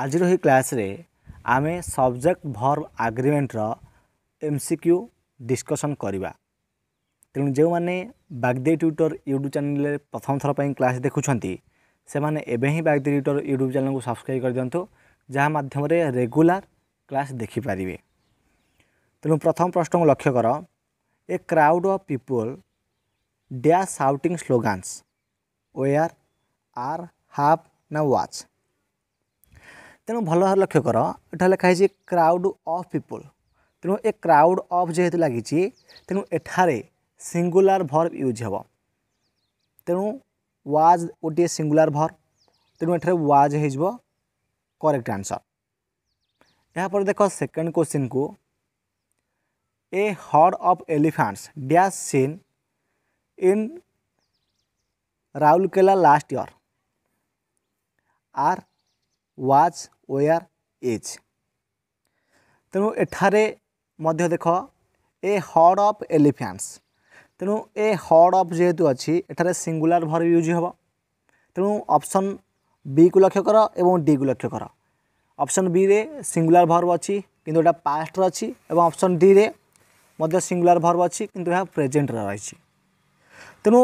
ଆଜିର ଏହି କ୍ଲାସ୍ରେ ଆମେ ସବଜେକ୍ଟ ଭର୍ବ ଆଗ୍ରିମେଣ୍ଟର ଏମ୍ ସି କ୍ୟୁ ଡିସ୍କସନ୍ କରିବା ତେଣୁ ଯେଉଁମାନେ ବାଗ୍ଦେ ଟ୍ୟୁଟର ୟୁଟ୍ୟୁବ୍ ଚ୍ୟାନେଲରେ ପ୍ରଥମ ଥର ପାଇଁ କ୍ଲାସ୍ ଦେଖୁଛନ୍ତି ସେମାନେ ଏବେ ହିଁ ବାଗ୍ଦେ ଟ୍ୟୁଟର ୟୁଟ୍ୟୁବ୍ ଚ୍ୟାନେଲକୁ ସବସ୍କ୍ରାଇବ୍ କରିଦିଅନ୍ତୁ ଯାହା ମାଧ୍ୟମରେ ରେଗୁଲାର କ୍ଲାସ୍ ଦେଖିପାରିବେ ତେଣୁ ପ୍ରଥମ ପ୍ରଶ୍ନକୁ ଲକ୍ଷ୍ୟ କର a crowd of people dash shouting slogans were are has ନା ୱାଚ୍ तेणु भल भाव लक्ष्य कर यहाँ लिखाई क्राउड अफ पीपुल तेणु ए क्राउड अफ जेहेतु लगी तेणु एठार सिंगुलर भर्ब यूज हे तेणु व्वाज गोटे सिंगुलर भर्ब तेणु एटर व्वाज हो करेक्ट आंसर यापर देख सेकेंड क्वेश्चन को a herd of elephants dash seen in Rourkela last year are was were is তেণু এঠারে মধ্য দেখ এ হড অফ এলিফ্যান্টস তেণু এ হড অফ যেহেতু অছি এঠারে সিঙ্গুলার ভর্ব ইউজ হব তেণু অপশন বি কু লক্ষ্য কর এবং ডি কু লক্ষ্য কর অপশন বি রে সিঙ্গুলার ভর্ব অছি কিন্তু এটা পাস্টর অছি এবং অপশন ডি রে মধ্যে সিঙ্গুলার ভর্ব অছি কিন্তু ଏହା প্রেজেন্টরে রয়েছে তেণু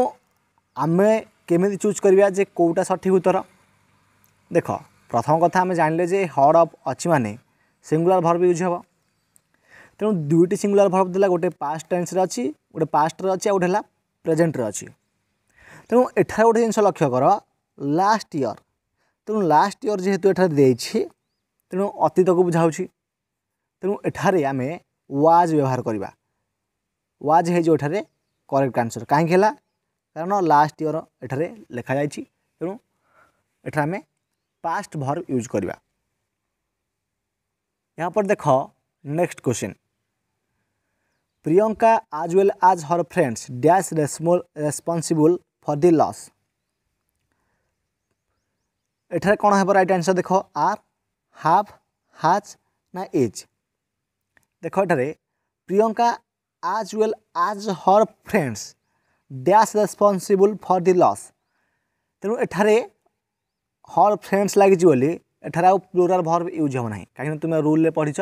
ଆମେ କେମିତି ଚୁଜ୍ କରିବା ଯେ କେଉଁଟା ସଠିକ୍ ଉତ୍ତର ଦେଖ ପ୍ରଥମ କଥା ଆମେ ଜାଣିଲେ ଯେ ହଡ଼ ଅଫ୍ ଅଛି ମାନେ ସିଙ୍ଗୁଲାର ଭର୍ବ ୟୁଜ୍ ହେବ ତେଣୁ ଦୁଇଟି ସିଙ୍ଗୁଲାର ଭର୍ବ ଥିଲା ଗୋଟେ ପାଷ୍ଟ ଟେନ୍ସରେ ଅଛି ଗୋଟେ ପାଷ୍ଟରେ ଅଛି ଆଉ ଗୋଟେ ହେଲା ପ୍ରେଜେଣ୍ଟରେ ଅଛି ତେଣୁ ଏଠାରେ ଗୋଟେ ଜିନିଷ ଲକ୍ଷ୍ୟ କର ଲାଷ୍ଟ ଇୟର୍ ତେଣୁ ଲାଷ୍ଟ ଇୟର୍ ଯେହେତୁ ଏଠାରେ ଦେଇଛି ତେଣୁ ଅତୀତକୁ ବୁଝାଉଛି ତେଣୁ ଏଠାରେ ଆମେ ୱାଜ୍ ବ୍ୟବହାର କରିବା ୱାଜ୍ ହେଇଯିବ ଏଠାରେ କରେକ୍ଟ ଆନ୍ସର୍ କାହିଁକି ହେଲା କାରଣ ଲାଷ୍ଟ ଇୟର୍ ଏଠାରେ ଲେଖାଯାଇଛି ତେଣୁ ଏଠାରେ ଆମେ पास्ट भर यूज करवा यहाँ पर देख नेक्स्ट क्वेश्चन प्रियंका आज वेल आज हर फ्रेंड्स डैश रेस्पनसिबल फर दि लस एठार कौन है रईट आंसर देख आर हाफ हाज ना एज देख एठार प्रियंका आज वेल आज हर फ्रेंड्स डैश रेस्पनसिबल फर दि लस तेणु एठार হর ফ্রেন্ডস লাগিছি ବୋଲି ଏଠାରେ ଆଉ ପ୍ଲୁରାଲ୍ ଭର୍ବ ୟୁଜ୍ ହେବ ନାହିଁ କାହିଁକିନା ତୁମେ ରୁଲ୍ରେ ପଢ଼ିଛ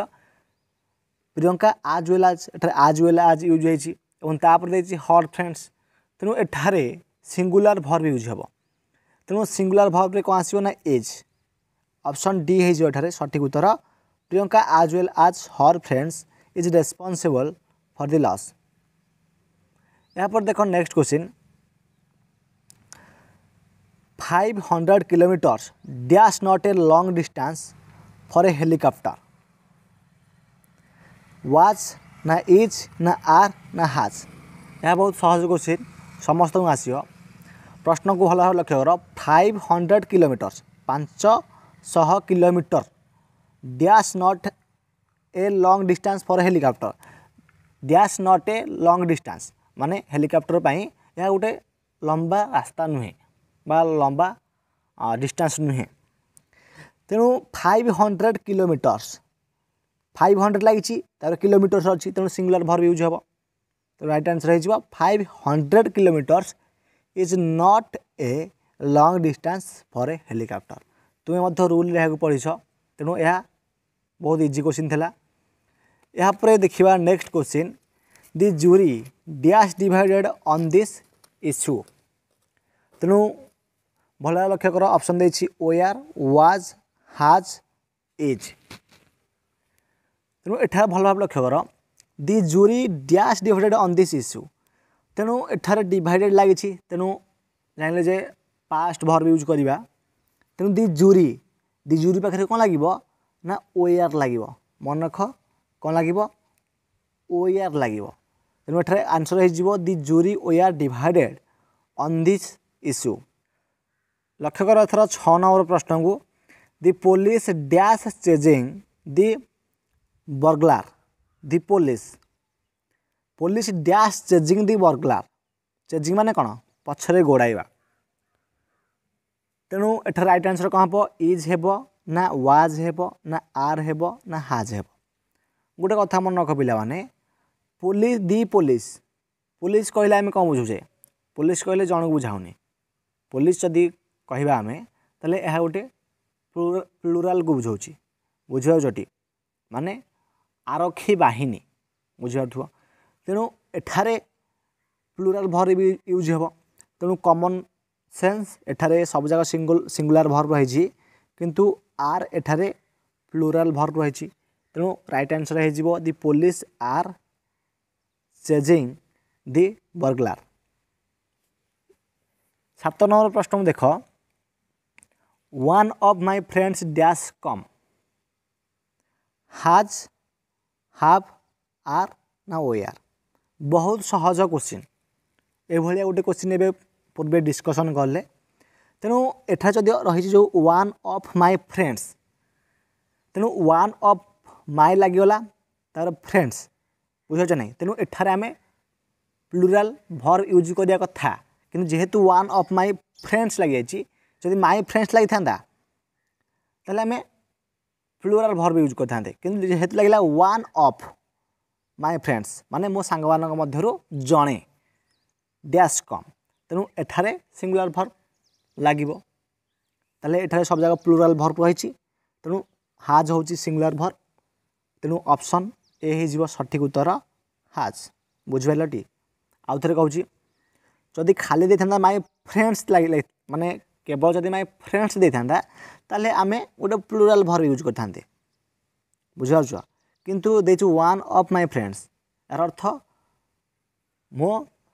ପ୍ରିୟଙ୍କା ଆଜ୍ ୱେଲ୍ ଆଜ୍ ଏଠାରେ ଆଜ୍ ୱେଲ୍ ଆଜ୍ ୟୁଜ୍ ହୋଇଛି ଏବଂ ତାପରେ ଦେଇଛି ହର୍ ଫ୍ରେଣ୍ଡସ୍ ତେଣୁ ଏଠାରେ ସିଙ୍ଗୁଲାର୍ ଭର୍ବ ୟୁଜ୍ ହେବ ତେଣୁ ସିଙ୍ଗୁଲାର୍ ଭର୍ବରେ କ'ଣ ଆସିବ ନା ଏଜ୍ ଅପସନ୍ ଡି ହୋଇଯିବ ଏଠାରେ ସଠିକ୍ ଉତ୍ତର Priyanka as well as her friends is responsible for the loss ଏହାପରେ ଦେଖ next question 500 kilometers that's not a long distance for a helicopter was ना इज ना आर ना हाज यह बहुत सहज क्वेश्चन समस्त आसो प्रश्न को भल भाव लक्ष्य कर फाइव हंड्रेड किलोमीटर्स पाँच शह kilometer dash not a long distance for helicopter dash not a long distance माने हेलीकॉप्टर पर गोटे लंबा रास्ता नुहे बा लंबा डिस्टेंस नुहे तेणु five hundred kilometers five hundred लगी कोमीटर्स अच्छी तेणु सिंगुलर भर यूज हम तो रईट आंसर हो five hundred kilometers is not a long distance for a helicopter तुम्हें मध्य रूल यहाँ पढ़ी तेणु यह बहुत इजी क्वेश्चन थी यहाँ देखा next question the jury dash divided on this issue तेणु ভালো লক্ষ্য কর অপশন দিয়েছি ওয়ার ওয়াজ হাজ ইজ তেমন এখানে ভালোভাবে লক্ষ্য কর the jury dash divided on this issue তেমন এখানে ডিভাইডেড লাগিছি তেমন জাঁলে যে পাস্ট ভর্ব ইউজ করা তেমন দি জুরি দি জুরি পাখে কম লাগিব না ওয়ার লাগিব মনে রখ কম লাগিব ওয়ার লাগিব তেমন এখানে আনসর হয়ে যাব the jury were divided on this issue লক্ষ্য করো এথর ছ নম্বর প্রশ্নকু the police dash chasing the burglar the police police dash chasing the burglar chasing মানে কোণ পছরে গোড়াইবা তেণু এঠার রাইট আনসর কম হব ইজ হব না ওয়াজ হব না আর হব না হাজ হব গোটে কথা মনে রখ পিলা মানে পুলিশ দি পুলিশ পুলিশ কহিলে আমি কম বুঝুছে পুলিশ কহিলে জনক বুঝাওনি পুলিশ যদি କହିବା ଆମେ ତାହେଲେ ଏହା ଗୋଟେ ପ୍ଲୁରାଲ୍କୁ ବୁଝାଉଛି ବୁଝିପାରୁଛଟି ମାନେ ଆରକ୍ଷୀ ବାହିନୀ ବୁଝିପାରୁଥିବ ତେଣୁ ଏଠାରେ ପ୍ଲୁରାଲ୍ ଭର୍ ବି ୟୁଜ୍ ହେବ ତେଣୁ କମନ୍ ସେନ୍ସ ଏଠାରେ ସବୁଯାକ ସିଙ୍ଗୁଲ ସିଙ୍ଗୁଲାର ଭର୍ ରହିଛି କିନ୍ତୁ ଆର୍ ଏଠାରେ ପ୍ଲୁରାଲ୍ ଭର୍ ରହିଛି ତେଣୁ ରାଇଟ୍ ଆନ୍ସର୍ ହୋଇଯିବ ଦି ପୋଲିସ ଆର୍ ଚେଜିଂ ଦି ବର୍ଗଲାର ସାତ ନମ୍ବର ପ୍ରଶ୍ନ ଦେଖ one of my friends dash come has have are না ওই আর বহুত সহজ কোশ্চিন এইভাবে গোটে কোশ্চিন এবে পূর্বে ডিসকসন কলে তেণু এঠার যদি রয়েছে যে ওয়ান অফ মাই ফ্রেন্ডস তেণু ওয়ান অফ মাই লাগিগলা তার ফ্রেন্ডস বুঝছ না তেণু এঠার আমি প্লুরাল ভর ইউজ করা কথা কিন্তু যেহেতু ওয়ান অফ মাই ফ্রেন্ডস লাগিযাই যদি মাই ফ্রেন্ডস লাগিথান্তা তাহলে আমি প্লুরাল ভর্ব ইউজ করিথান্তে কিন্তু যেহেতু লাগিলা ওয়ান অফ মাই ফ্রেন্ডস মানে মো সাংমানক মধ্যরু জনে ড্যাশ কম তেণু এঠারে সিঙ্গুলার ভর্ব লাগিব তাহলে এঠারে সব জায়গা প্লুরাল ভর্ব রয়েছে তেণু হাজ হচ্ছে সিঙ্গুলার ভর্ব তেণু অপশন এ হয়ে সঠিক উত্তর হাজ বুঝিপারলটি আউথরে কହୁছি যদি খালি দিয়ে মাই ফ্রেন্ডস লাগে মানে केवल जदि माय फ्रेंड्स दे था ताले आम गोटे प्लूराल भर यूज करते बुझिपारछ କିନ୍ତୁ ଦେଇଛୁ ୱାନ୍ ଅଫ୍ ମାଇ ଫ୍ରେଣ୍ଡସ୍ ଏହାର ଅର୍ଥ ମୋ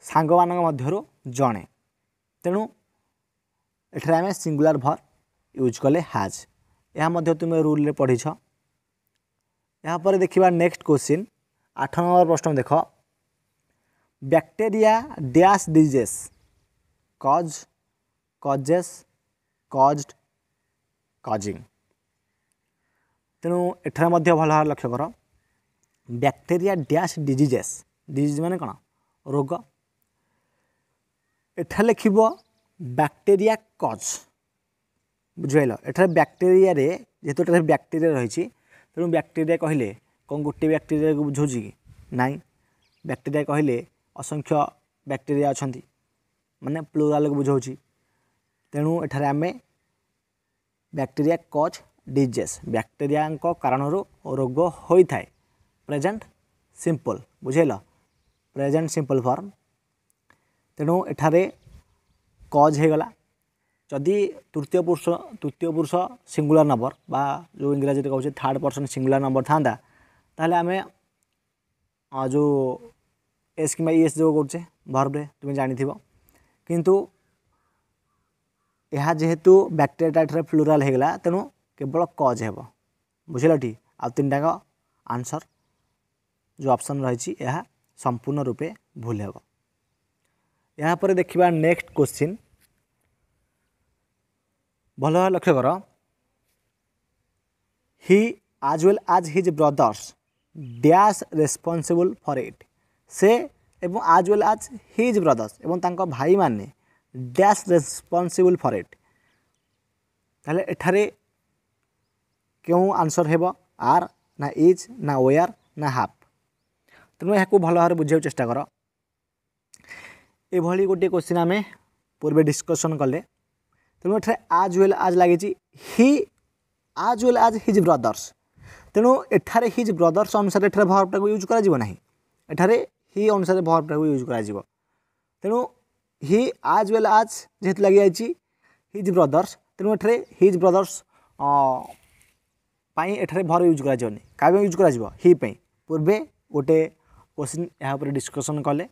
ସାଙ୍ଗମାନଙ୍କ ମଧ୍ୟରୁ ଜଣେ ତେଣୁ ଏଠାରେ ଆମେ ସିଙ୍ଗୁଲାର ଭର୍ ୟୁଜ୍ କଲେ ହାଜ୍ ଏହା ମଧ୍ୟ ତୁମେ ରୁଲ୍ରେ ପଢ଼ିଛ ଏହାପରେ ଦେଖିବା ନେକ୍ସଟ କ୍ୱେଶ୍ଚିନ୍ ଆଠ ନମ୍ବର ପ୍ରଶ୍ନ ଦେଖ bacteria dash diseases cause causes caused causing ତେଣୁ ଏଠାରେ ମଧ୍ୟ ଭଲ ଭାବରେ ଲକ୍ଷ୍ୟ କର ବ୍ୟାକ୍ଟେରିଆ ଡ୍ୟାସ୍ ଡିଜିଜେସ୍ ଡିଜିଜ୍ ମାନେ କ'ଣ ରୋଗ ଏଠାରେ ଲେଖିବ ବ୍ୟାକ୍ଟେରିଆ କଜ୍ ବୁଝିପାରିଲ ଏଠାରେ ବ୍ୟାକ୍ଟେରିଆରେ ଯେହେତୁ ଏଠାରେ ବ୍ୟାକ୍ଟେରିଆ ରହିଛି ତେଣୁ ବ୍ୟାକ୍ଟେରିଆ କହିଲେ କ'ଣ ଗୋଟିଏ ବ୍ୟାକ୍ଟେରିଆକୁ ବୁଝାଉଛି କି ନାହିଁ ବ୍ୟାକ୍ଟେରିଆ କହିଲେ ଅସଂଖ୍ୟ ବ୍ୟାକ୍ଟେରିଆ ଅଛନ୍ତି ମାନେ ପ୍ଲୋରାଲକୁ ବୁଝାଉଛି ତେଣୁ ଏଠାରେ ଆମେ ବ୍ୟାକ୍ଟେରିଆ କଜ୍ ଡିଜିଜ୍ ବ୍ୟାକ୍ଟେରିଆଙ୍କ କାରଣରୁ ରୋଗ ହୋଇଥାଏ ପ୍ରେଜେଣ୍ଟ ସିମ୍ପଲ୍ ବୁଝେଇଲ ପ୍ରେଜେଣ୍ଟ ସିମ୍ପଲ୍ ଫର୍ମ ତେଣୁ ଏଠାରେ କଜ୍ ହୋଇଗଲା ଯଦି ତୃତୀୟ ପୁରୁଷ ତୃତୀୟ ପୁରୁଷ ସିଙ୍ଗୁଲାର ନମ୍ବର ବା ଯେଉଁ ଇଂରାଜୀରେ କହୁଛେ ଥାର୍ଡ଼ ପର୍ସନ୍ ସିଙ୍ଗୁଲାର ନମ୍ବର ଥାନ୍ତା ତାହେଲେ ଆମେ ଯେଉଁ ଏସ୍ କିମ୍ବା ଇଏସ୍ ଯେଉଁ କରୁଛେ ଭର୍ବରେ ତୁମେ ଜାଣିଥିବ କିନ୍ତୁ ଏହା ଯେହେତୁ ବ୍ୟାକ୍ଟେରିଆଟାଇଟ୍ରେ ଫ୍ଲୋରାଲ୍ ହୋଇଗଲା ତେଣୁ କେବଳ କଜ୍ ହେବ ବୁଝିଲଟି ଆଉ ତିନିଟାଙ୍କ ଆନ୍ସର ଯେଉଁ ଅପସନ୍ ରହିଛି ଏହା ସମ୍ପୂର୍ଣ୍ଣ ରୂପେ ଭୁଲ ହେବ ଏହାପରେ ଦେଖିବା ନେକ୍ସଟ କୋଶ୍ଚିନ୍ ଭଲ ଭାବେ ଲକ୍ଷ୍ୟ କର he as well as his brothers dash responsible for it ସେ ଏବଂ as well as his brothers ଏବଂ ତାଙ୍କ ଭାଇମାନେ ড্যাশ রেসপন্সিবল ফর ইট তাহলে এখানে কেউ আনসর হব আর না ইজ না ওয়ার না হাফ তেমন এখন ভালো ভাবে বুঝার চেষ্টা কর এভাবে গোটিয়ে কোশ্চিন আমি পূর্বে ডিসকসন কলে তেমন এখানে আজ ওয়েল আজ লাগিছি হি আজ ওয়েল আজ হিজ ব্রদর্স তেমন এখানে হিজ ব্রদর্স অনুসারে এখানে ভরবটাকে ইউজ করা যাব না এখানে হি অনুসারে ভরবটাকে ইউজ করা যাব তেমন he आज well आज ଯେହେତୁ ଲାଗିଯାଇଛି his brothers ତେଣୁ हिज ब्रदर्स brothers ପାଇଁ ଏଠାରେ ଭର ୟୁଜ୍ କରାଯିବନି କାହା क्वेश्चन यहाँ पर डिस्कसन कले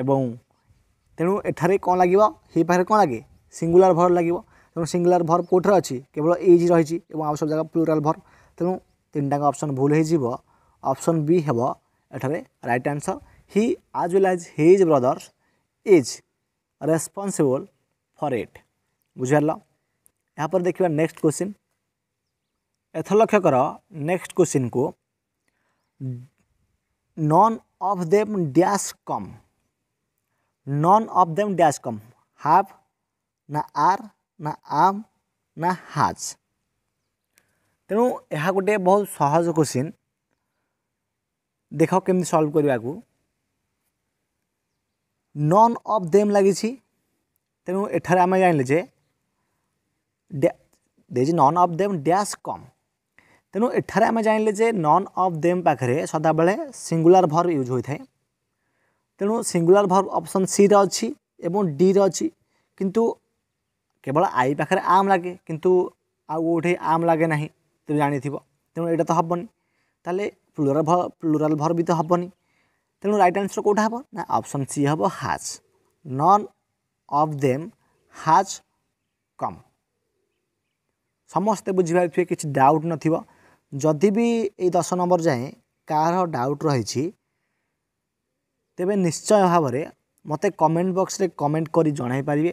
तेणु एठार कौन लगे ही पाखे कौन लगे सिंगुलर भर लगे तेणु सिंगुलार भर कौटे अच्छी केवल एज रही आउ सब जगह प्लूराल भर तेणु तीन टाइम अप्सन भूल हो बी हे एठार right answer he as well as his brothers is responsible for it बुझेल पर देखिए नेक्स्ट क्वेश्चन एथ लक्ष्य कर नेक्स्ट क्वेश्चन को none of them dash come none of them dash come has ना आर ना आम ना हाज तेणु यह गोटे बहुत सहज क्वेश्चन देख कमी सल्व करने को ନନ୍ ଅଫ୍ ଦେମ୍ ଲାଗିଛି ତେଣୁ ଏଠାରେ ଆମେ ଜାଣିଲେ ଯେ ଦେ is none of them dash come ତେଣୁ ଏଠାରେ ଆମେ ଜାଣିଲେ ଯେ ନନ୍ ଅଫ୍ ଦେମ୍ ପାଖରେ ସଦାବେଳେ ସିଙ୍ଗୁଲାର ଭର୍ବ ୟୁଜ୍ ହୋଇଥାଏ ତେଣୁ ସିଙ୍ଗୁଲାର ଭର୍ବ ଅପସନ୍ ସିରେ ଅଛି ଏବଂ ଡିରେ ଅଛି କିନ୍ତୁ କେବଳ ଆଇ ପାଖରେ ଆମ୍ ଲାଗେ କିନ୍ତୁ ଆଉ କେଉଁଠି ଆମ୍ ଲାଗେ ନାହିଁ ତୁମେ ଜାଣିଥିବ ତେଣୁ ଏଇଟା ତ ହେବନି ତାହେଲେ ପ୍ଲୁରାଲ ପ୍ଲୁରାଲ ଭର୍ବ ବି ତ ହେବନି ତେଣୁ ରାଇଟ୍ ଆନ୍ସର୍ କେଉଁଟା ହେବ ନା ଅପସନ୍ ସି ହେବ has none of them has come ସମସ୍ତେ ବୁଝିପାରୁଥିବେ କିଛି ଡାଉଟ୍ ନଥିବ ଯଦି ବି ଏଇ ଦଶ ନମ୍ବର ଯାଏଁ କାହାର ଡାଉଟ୍ ରହିଛି ତେବେ ନିଶ୍ଚୟ ଭାବରେ ମୋତେ କମେଣ୍ଟ ବକ୍ସରେ କମେଣ୍ଟ କରି ଜଣାଇ ପାରିବେ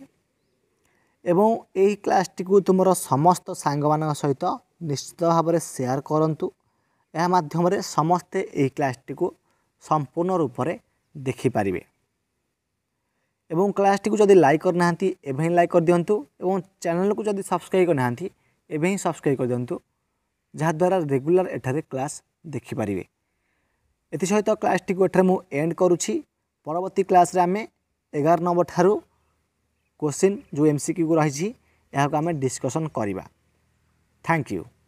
ଏବଂ ଏହି କ୍ଲାସ୍ଟିକୁ ତୁମର ସମସ୍ତ ସାଙ୍ଗମାନଙ୍କ ସହିତ ନିଶ୍ଚିତ ଭାବରେ ସେୟାର କରନ୍ତୁ ଏହା ମାଧ୍ୟମରେ ସମସ୍ତେ ଏହି କ୍ଲାସ୍ଟିକୁ ସମ୍ପୂର୍ଣ୍ଣ ରୂପରେ ଦେଖିପାରିବେ ଏବଂ କ୍ଲାସ୍ଟିକୁ ଯଦି ଲାଇକ୍ କରିନାହାନ୍ତି ଏବେ ହିଁ ଲାଇକ୍ କରିଦିଅନ୍ତୁ ଏବଂ ଚ୍ୟାନେଲ୍କୁ ଯଦି ସବସ୍କ୍ରାଇବ୍ କରିନାହାନ୍ତି ଏବେ ହିଁ ସବସ୍କ୍ରାଇବ୍ କରିଦିଅନ୍ତୁ ଯାହାଦ୍ୱାରା ରେଗୁଲାର ଏଠାରେ କ୍ଲାସ୍ ଦେଖିପାରିବେ ଏଥିସହିତ କ୍ଲାସ୍ଟିକୁ ଏଠାରେ ମୁଁ ଏଣ୍ଡ କରୁଛି ପରବର୍ତ୍ତୀ କ୍ଲାସ୍ରେ ଆମେ ଏଗାର ନମ୍ବର ଠାରୁ କୋଶ୍ଚିନ୍ ଯେଉଁ ଏମ୍ ସି କ୍ୟୁକୁ ରହିଛି ଏହାକୁ ଆମେ ଡିସ୍କସନ୍ କରିବା ଥ୍ୟାଙ୍କ ୟୁ